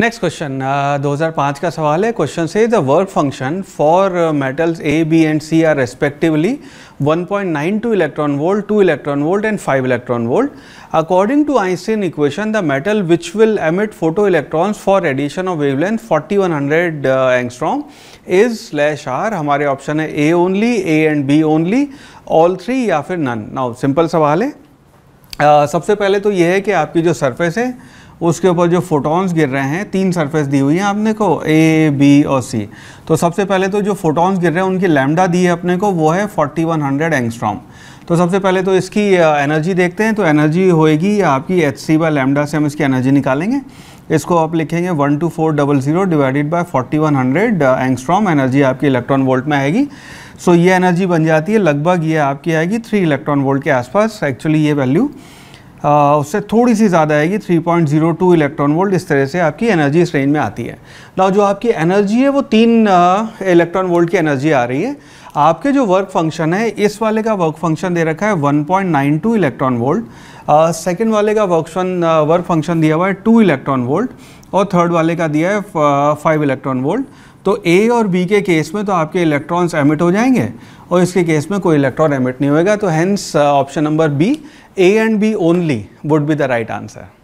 next question 2005 का सवाल है क्वेश्चन से the work function for metals A B and C are respectively 1.92 electron volt 2 electron volt and 5 electron volt according to Einstein equation the metal which will emit photo electrons for addition of wavelength 4100 angstrom is slash are हमारे option है A only A and B only all three या फिर none now simple सवाल है uh, सबसे पहले तो यह है कि आपकी जो सर्फेस है उसके ऊपर जो फोटॉन्स गिर रहे हैं तीन सरफेस दी हुई हैं आपने को ए बी और सी तो सबसे पहले तो जो फोटॉन्स गिर रहे हैं उनकी लैमडा दी है अपने को वो है 4100 वन एंगस्ट्रॉम तो सबसे पहले तो इसकी एनर्जी देखते हैं तो एनर्जी होएगी आपकी एच सी बाय लैमडा से हम इसकी एनर्जी निकालेंगे इसको आप लिखेंगे one two four double zero divided by forty one hundred angstrom energy आपकी इलेक्ट्रॉन वोल्ट में आएगी सो ये एनर्जी बन जाती है लगभग ये आपकी आएगी थ्री इलेक्ट्रॉन वोल्ट के आसपास एक्चुअली ये वैल्यू उससे थोड़ी सी ज़्यादा आएगी 3.02 इलेक्ट्रॉन वोल्ट इस तरह से आपकी एनर्जी इस रेंज में आती है ना जो आपकी एनर्जी है वो तीन इलेक्ट्रॉन वोल्ट की एनर्जी आ रही है आपके जो वर्क फंक्शन है इस वाले का वर्क फंक्शन दे रखा है 1.92 इलेक्ट्रॉन वोल्ट सेकेंड वाले का वर्क वर्क फंक्शन दिया हुआ है टू इलेक्ट्रॉन वोल्ट और थर्ड वाले का दिया है फाइव इलेक्ट्रॉन वोल्ट तो ए और बी के केस में तो आपके इलेक्ट्रॉन्स एमिट हो जाएंगे और इसके केस में कोई इलेक्ट्रॉन एमिट नहीं होगा तो hence option number B A and B only would be the right answer